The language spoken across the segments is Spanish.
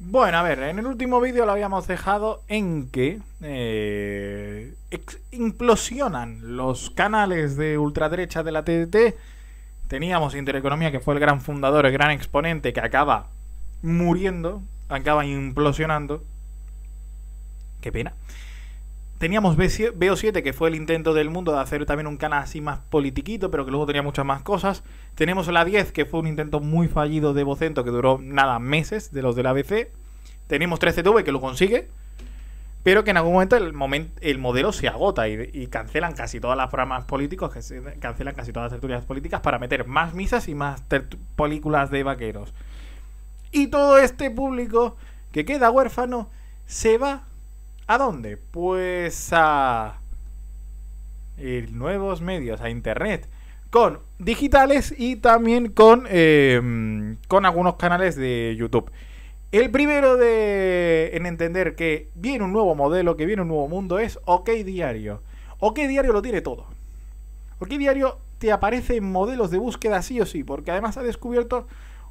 Bueno, a ver, en el último vídeo lo habíamos dejado en que eh, implosionan los canales de ultraderecha de la TDT. Teníamos Intereconomía, que fue el gran fundador, el gran exponente, que acaba muriendo, acaba implosionando. Qué pena teníamos BO7, que fue el intento del mundo de hacer también un canal así más politiquito, pero que luego tenía muchas más cosas. Tenemos la 10, que fue un intento muy fallido de Vocento, que duró nada, meses, de los de la ABC. Tenemos 13TV, que lo consigue, pero que en algún momento el, modelo se agota y, cancelan casi todas las programas políticos, que cancelan casi todas las tertulias políticas para meter más misas y más películas de vaqueros. Y todo este público que queda huérfano se va ¿A dónde? Pues a eh, nuevos medios, a internet, con digitales y también con, em, con algunos canales de YouTube. El primero de, en entender que viene un nuevo modelo, que viene un nuevo mundo es OK Diario. OK Diario lo tiene todo. OK Diario te aparece en modelos de búsqueda sí o sí, porque además ha descubierto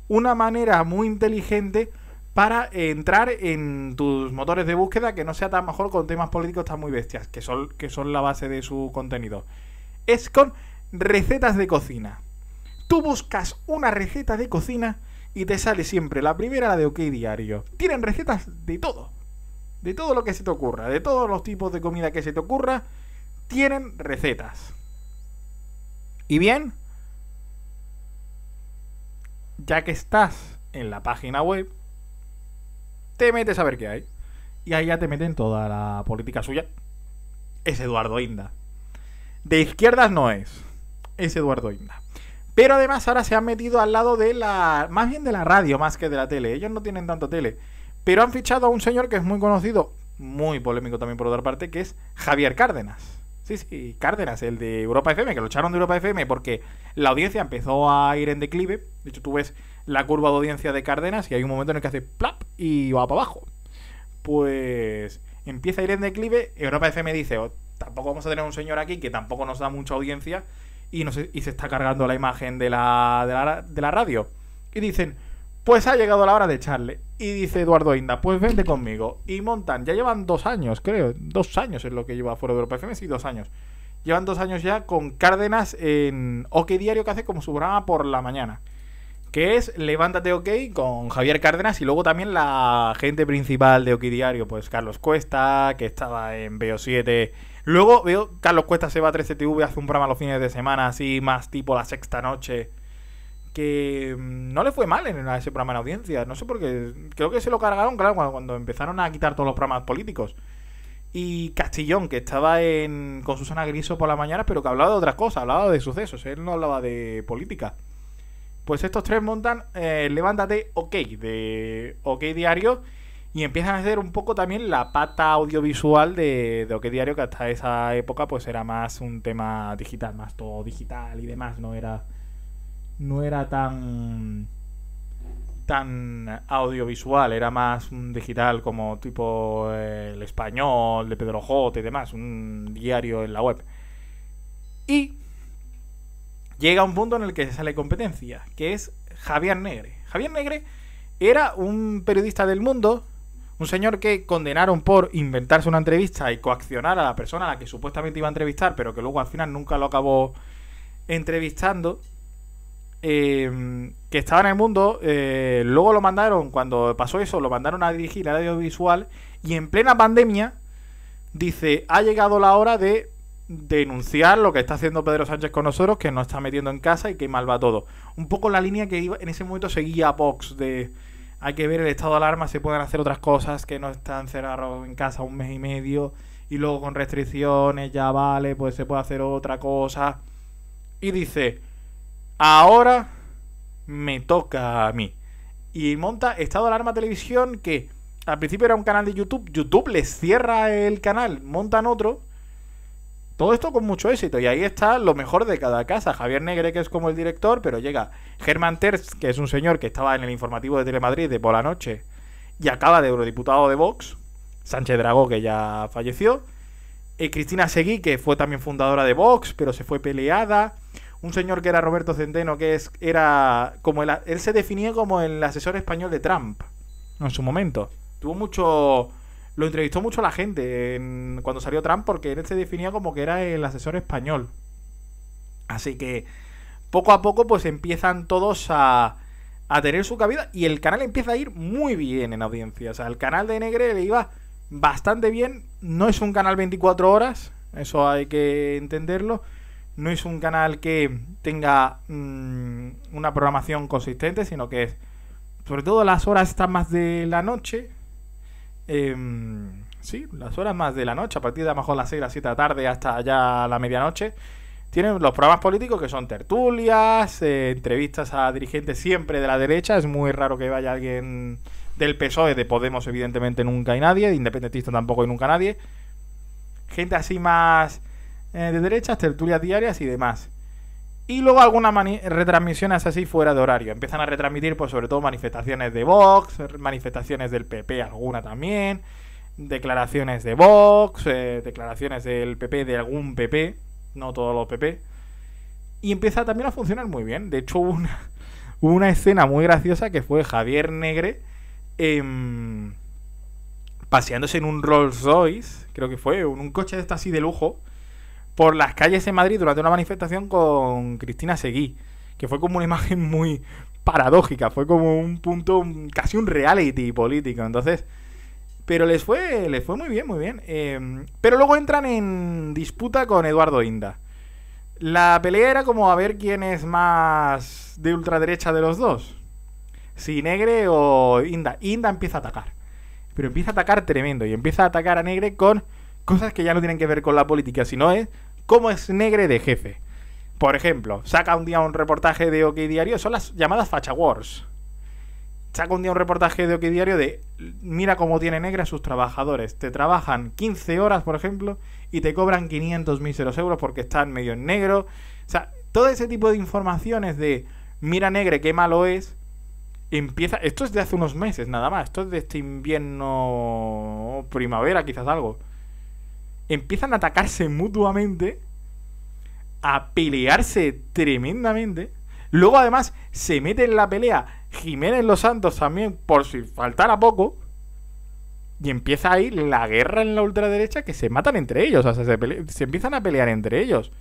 una manera muy inteligente para entrar en tus motores de búsqueda que no sea tan mejor con temas políticos tan muy bestias, que son, que son la base de su contenido. Es con recetas de cocina. Tú buscas una receta de cocina y te sale siempre la primera, la de OK Diario. Tienen recetas de todo. De todo lo que se te ocurra, de todos los tipos de comida que se te ocurra, tienen recetas. Y bien, ya que estás en la página web, te metes a ver qué hay. Y ahí ya te meten toda la política suya. Es Eduardo Inda. De izquierdas no es. Es Eduardo Inda. Pero además ahora se han metido al lado de la. Más bien de la radio, más que de la tele. Ellos no tienen tanto tele. Pero han fichado a un señor que es muy conocido, muy polémico también por otra parte, que es Javier Cárdenas. Sí, sí, Cárdenas, el de Europa FM, que lo echaron de Europa FM porque la audiencia empezó a ir en declive. De hecho, tú ves la curva de audiencia de Cárdenas y hay un momento en el que hace plap y va para abajo. Pues empieza a ir en declive. Europa FM dice: oh, tampoco vamos a tener un señor aquí que tampoco nos da mucha audiencia y, se está cargando la imagen de la, de la, radio. Y dicen: Pues ha llegado la hora de echarle. Y dice Eduardo Inda: Pues vente conmigo. Y montan, ya llevan dos años, creo. Dos años es lo que lleva fuera de Europa FM, sí, dos años. Llevan dos años ya con Cárdenas en qué Diario que hace como su programa por la mañana que es Levántate OK con Javier Cárdenas y luego también la gente principal de OK Diario, pues Carlos Cuesta, que estaba en BO7. Luego veo Carlos Cuesta se va a 13TV, hace un programa los fines de semana, así más tipo la sexta noche. Que mm, no le fue mal en ese programa en audiencia. No sé por qué. Creo que se lo cargaron, claro, cuando, empezaron a quitar todos los programas políticos. Y Castillón, que estaba con Susana Griso por la mañana, pero que hablaba de otras cosas, hablaba de sucesos. Él no hablaba de política. Pues estos tres montan eh, Levántate OK de OK Diario y empiezan a hacer un poco también la pata audiovisual de, de OK Diario, que hasta esa época pues era más un tema digital, más todo digital y demás, no era, no era tan tan audiovisual, era más un digital como tipo eh, el español, de Pedro Jote... y demás, un diario en la web. Y llega un punto en el que se sale competencia, que es Javier Negre. Javier Negre era un periodista del mundo, un señor que condenaron por inventarse una entrevista y coaccionar a la persona a la que supuestamente iba a entrevistar, pero que luego al final nunca lo acabó entrevistando. Em, que estaba en el mundo, eh, luego lo mandaron, cuando pasó eso, lo mandaron a dirigir la audiovisual y en plena pandemia dice, ha llegado la hora de denunciar lo que está haciendo Pedro Sánchez con nosotros, que nos está metiendo en casa y que mal va todo. Un poco la línea que iba, en ese momento seguía Vox de hay que ver el estado de alarma, se pueden hacer otras cosas, que no están cerrados en casa un mes y medio y luego con restricciones ya vale, pues se puede hacer otra cosa. Y dice, ahora me toca a mí. Y monta estado de alarma televisión que al principio era un canal de YouTube, YouTube les cierra el canal, montan otro todo esto con mucho éxito. Y ahí está lo mejor de cada casa. Javier Negre, que es como el director, pero llega Germán Terz, que es un señor que estaba en el informativo de Telemadrid de por la noche y acaba de eurodiputado de Vox. Sánchez Dragó, que ya falleció. y eh, Cristina Seguí, que fue también fundadora de Vox, pero se fue peleada. Un señor que era Roberto Centeno, que es, era como él se definía como el asesor español de Trump en su momento. Tuvo mucho lo entrevistó mucho la gente cuando salió Trump porque él se definía como que era el asesor español. Así que poco a poco pues empiezan todos a, a tener su cabida y el canal empieza a ir muy bien en audiencia. O sea, el canal de Negre le iba bastante bien. No es un canal 24 horas, eso hay que entenderlo. No es un canal que tenga mm, una programación consistente, sino que es, sobre todo las horas están más de la noche, Em, sí, las horas más de la noche, a partir de a lo mejor las 6, las 7 de la tarde hasta ya la medianoche. Tienen los programas políticos que son tertulias, eh, entrevistas a dirigentes siempre de la derecha. Es muy raro que vaya alguien del PSOE, de Podemos, evidentemente nunca hay nadie, de independentista tampoco hay nunca nadie. Gente así más eh, de derechas, tertulias diarias y demás. Y luego algunas retransmisiones así fuera de horario. Empiezan a retransmitir, pues sobre todo manifestaciones de Vox, manifestaciones del PP, alguna también, declaraciones de Vox, eh, declaraciones del PP, de algún PP, no todos los PP. Y empieza también a funcionar muy bien. De hecho, hubo una, una escena muy graciosa que fue Javier Negre em, paseándose en un Rolls Royce, creo que fue, un, coche de este así de lujo por las calles de Madrid durante una manifestación con Cristina Seguí, que fue como una imagen muy paradójica, fue como un punto, casi un reality político. Entonces, pero les fue, fue muy bien, muy bien. Eh, pero luego entran en disputa con Eduardo Inda. La pelea era como a ver quién es más de ultraderecha de los dos. Si Negre o Inda. Inda empieza a atacar. Pero empieza a atacar tremendo. Y empieza a atacar a Negre con cosas que ya no tienen que ver con la política, sino es cómo es negre de jefe. Por ejemplo, saca un día un reportaje de OK Diario, son las llamadas Facha Wars. Saca un día un reportaje de OK Diario de mira cómo tiene negra a sus trabajadores. Te trabajan 15 horas, por ejemplo, y te cobran 500.000 euros porque están medio en negro. O sea, todo ese tipo de informaciones de mira negre, qué malo es, empieza. Esto es de hace unos meses nada más. Esto es de este invierno, primavera, quizás algo empiezan a atacarse mutuamente, a pelearse tremendamente. Luego además se mete en la pelea Jiménez Los Santos también por si faltara poco. Y empieza ahí la guerra en la ultraderecha que se matan entre ellos, o sea, se, se empiezan a pelear entre ellos.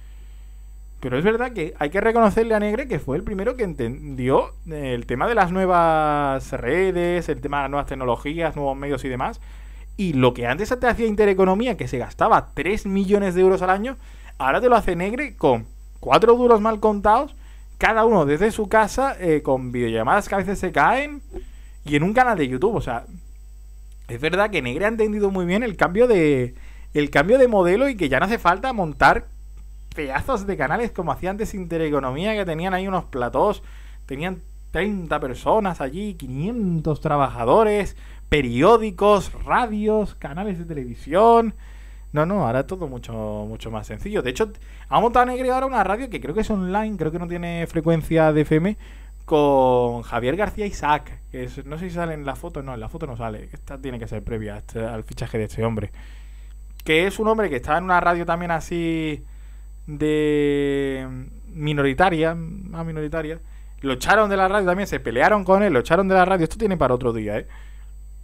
Pero es verdad que hay que reconocerle a Negre que fue el primero que entendió eh, el tema de las nuevas redes, el tema de las nuevas tecnologías, nuevos medios y demás, y lo que antes te hacía Intereconomía, que se gastaba 3 millones de euros al año, ahora te lo hace Negre con 4 duros mal contados, cada uno desde su casa, eh, con videollamadas que a veces se caen, y en un canal de YouTube. O sea, es verdad que Negre ha entendido muy bien el cambio de, el cambio de modelo y que ya no hace falta montar pedazos de canales como hacía antes Intereconomía, que tenían ahí unos platós, tenían 30 personas allí, 500 trabajadores, periódicos, radios, canales de televisión. No, no, ahora todo mucho, mucho más sencillo. De hecho, ha montado Negre ahora una radio que creo que es online, creo que no tiene frecuencia de FM, con Javier García Isaac. Que no sé si sale en la foto, no, en la foto no sale. Esta tiene que ser previa este, al fichaje de este hombre. Que es un hombre que está en una radio también así de minoritaria, más minoritaria. Lo echaron de la radio también, se pelearon con él, lo echaron de la radio. Esto tiene para otro día, ¿eh?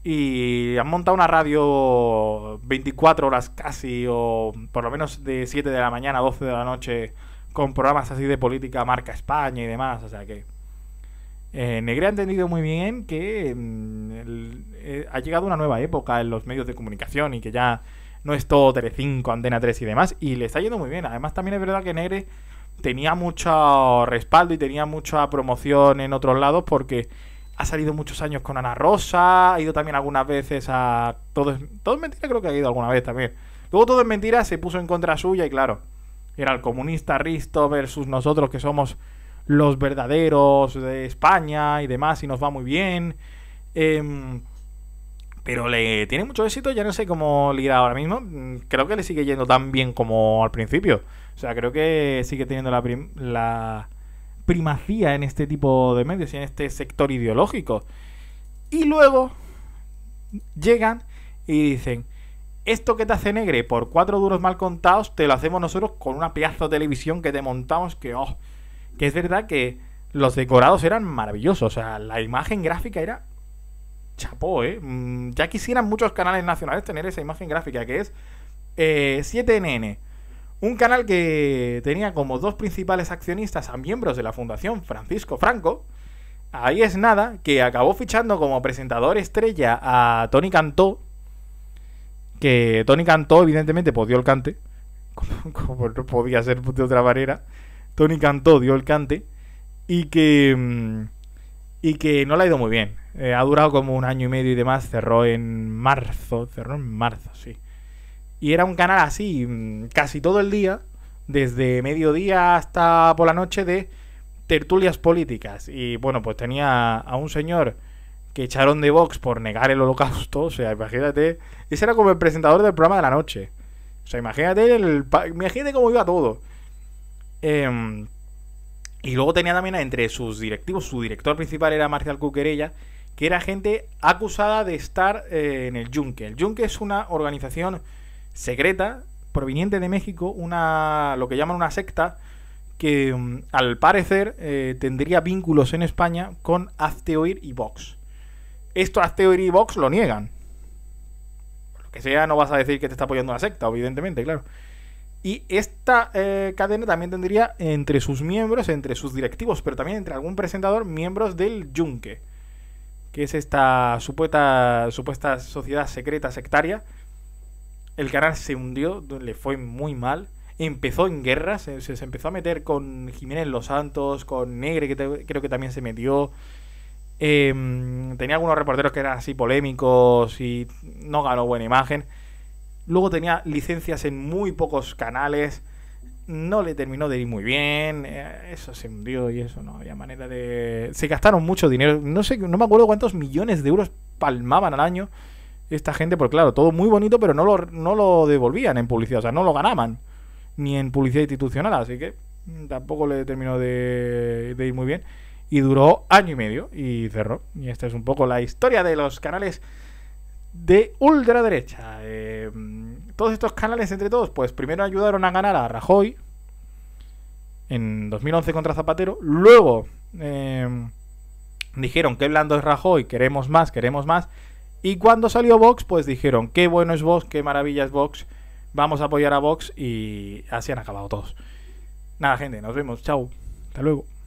y han montado una radio 24 horas casi, o por lo menos de 7 de la mañana a 12 de la noche, con programas así de política, marca España y demás. O sea que eh, Negre ha entendido muy bien que mm, eh, ha llegado una nueva época en los medios de comunicación y que ya no es todo Telecinco, Antena 3 y demás, y le está yendo muy bien. Además también es verdad que Negre tenía mucho respaldo y tenía mucha promoción en otros lados porque ha salido muchos años con Ana Rosa, ha ido también algunas veces a... Todo es, todo mentira, creo que ha ido alguna vez también. Luego todo es mentira, se puso en contra suya y claro, era el comunista Risto versus nosotros que somos los verdaderos de España y demás y nos va muy bien. Em, pero le tiene mucho éxito, ya no sé cómo le irá ahora mismo. Mm, creo que le sigue yendo tan bien como al principio. O sea, creo que sigue teniendo la, la primacía en este tipo de medios y en este sector ideológico. Y luego llegan y dicen, esto que te hace negre por cuatro duros mal contados, te lo hacemos nosotros con una pieza de televisión que te montamos que, oh, que es verdad que los decorados eran maravillosos, o sea, la imagen gráfica era chapó, ¿eh? Mm, ya quisieran muchos canales nacionales tener esa imagen gráfica que es 7NN, eh, un canal que tenía como dos principales accionistas a miembros de la Fundación Francisco Franco. Ahí es nada, que acabó fichando como presentador estrella a Tony Cantó. Que Tony Cantó, evidentemente, pues dio el cante. Como, no podía ser de otra manera. Tony Cantó dio el cante. Y que. Mm, y que no le ha ido muy bien. Eh, ha durado como un año y medio y demás. Cerró en marzo. Cerró en marzo, sí y era un canal así, mm, casi todo el día, desde mediodía hasta por la noche, de tertulias políticas. Y bueno, pues tenía a un señor que echaron de Vox por negar el holocausto. O sea, imagínate. Ese era como el presentador del programa de la noche. O sea, imagínate, imagínate cómo iba todo. Em, y luego tenía también entre sus directivos, su director principal era Marcial Cuquerella, que era gente acusada de estar eh, en el Yunque. El Yunque es una organización secreta proveniente de México, una lo que llaman una secta que mm, al parecer eh, tendría vínculos en España con Hazte y Vox. Esto Hazte y Vox lo niegan. lo que sea, no vas a decir que te está apoyando una secta, evidentemente, claro. Y esta eh, cadena también tendría entre sus miembros, entre sus directivos, pero también entre algún presentador, miembros del Yunque, que es esta supuesta, supuesta sociedad secreta sectaria el canal se hundió, le fue muy mal. Empezó en guerras, se, empezó a meter con Jiménez Los Santos, con Negre, que creo que también se metió. Em, tenía algunos reporteros que eran así polémicos y no ganó buena imagen. Luego tenía licencias en muy pocos canales. No le terminó de ir muy bien. Eh, eso se hundió y eso no había manera de. Se gastaron mucho dinero. No sé, no me acuerdo cuántos millones de euros palmaban al año esta gente, pues claro, todo muy bonito, pero no lo, no lo devolvían en publicidad, o sea, no lo ganaban, ni en publicidad institucional, así que tampoco le terminó de, ir muy bien. Y duró año y medio y cerró. Y esta es un poco la historia de los canales de ultraderecha. Eh, todos estos canales entre todos, pues primero ayudaron a ganar a Rajoy en 2011 contra Zapatero, luego eh, dijeron que blando es Rajoy, queremos más, queremos más, y cuando salió Vox, pues dijeron, qué bueno es Vox, qué maravilla es Vox, vamos a apoyar a Vox y así han acabado todos. Nada, gente, nos vemos, chao, hasta luego.